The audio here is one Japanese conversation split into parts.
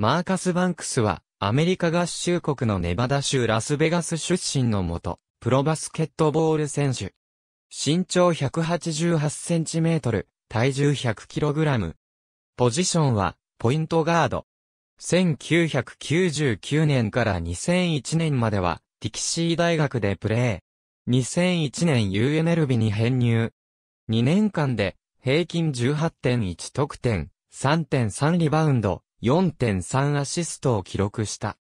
マーカス・バンクスは、アメリカ合衆国のネバダ州ラスベガス出身のもと、プロバスケットボール選手。身長1 8 8トル、体重1 0 0ラム。ポジションは、ポイントガード。1999年から2001年までは、ティキシー大学でプレー。2001年 UNLB に編入。2年間で、平均18.1得点、3.3リバウンド、4.3アシストを記録した。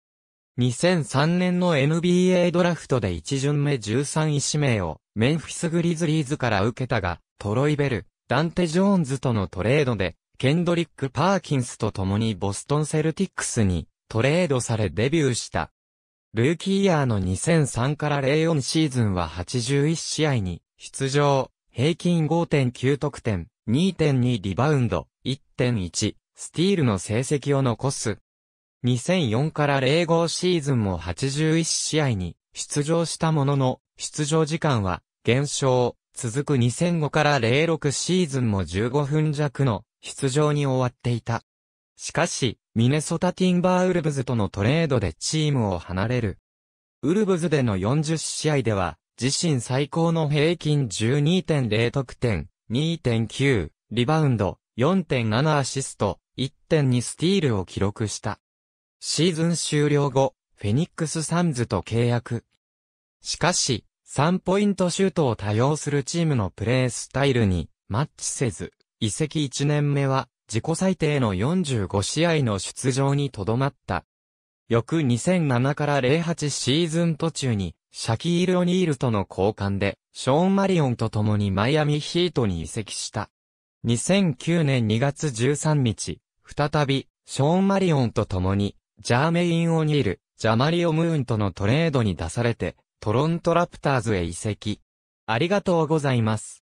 2003年の NBA ドラフトで1巡目13位指名をメンフィスグリズリーズから受けたが、トロイベル、ダンテ・ジョーンズとのトレードで、ケンドリック・パーキンスと共にボストンセルティックスにトレードされデビューした。ルーキーイヤーの2003から04シーズンは81試合に出場、平均5.9得点、2.2リバウンド、1.1スティールの成績を残す。2004から05シーズンも81試合に出場したものの、出場時間は減少。続く2005から06シーズンも15分弱の出場に終わっていた。しかし、ミネソタティンバーウルブズとのトレードでチームを離れる。ウルブズでの40試合では、自身最高の平均12.0得点、2.9、リバウンド、4.7アシスト、1点にスティールを記録した。シーズン終了後、フェニックスサンズと契約。しかし、3ポイントシュートを多用するチームのプレースタイルにマッチせず、移籍1年目は自己最低の45試合の出場にとどまった。翌2007から08シーズン途中に、シャキール・オニールとの交換で、ショーン・マリオンと共にマイアミヒートに移籍した。2009年2月13日、再び、ショーン・マリオンと共に、ジャーメイン・オニール、ジャマリオ・ムーンとのトレードに出されて、トロント・ラプターズへ移籍。ありがとうございます。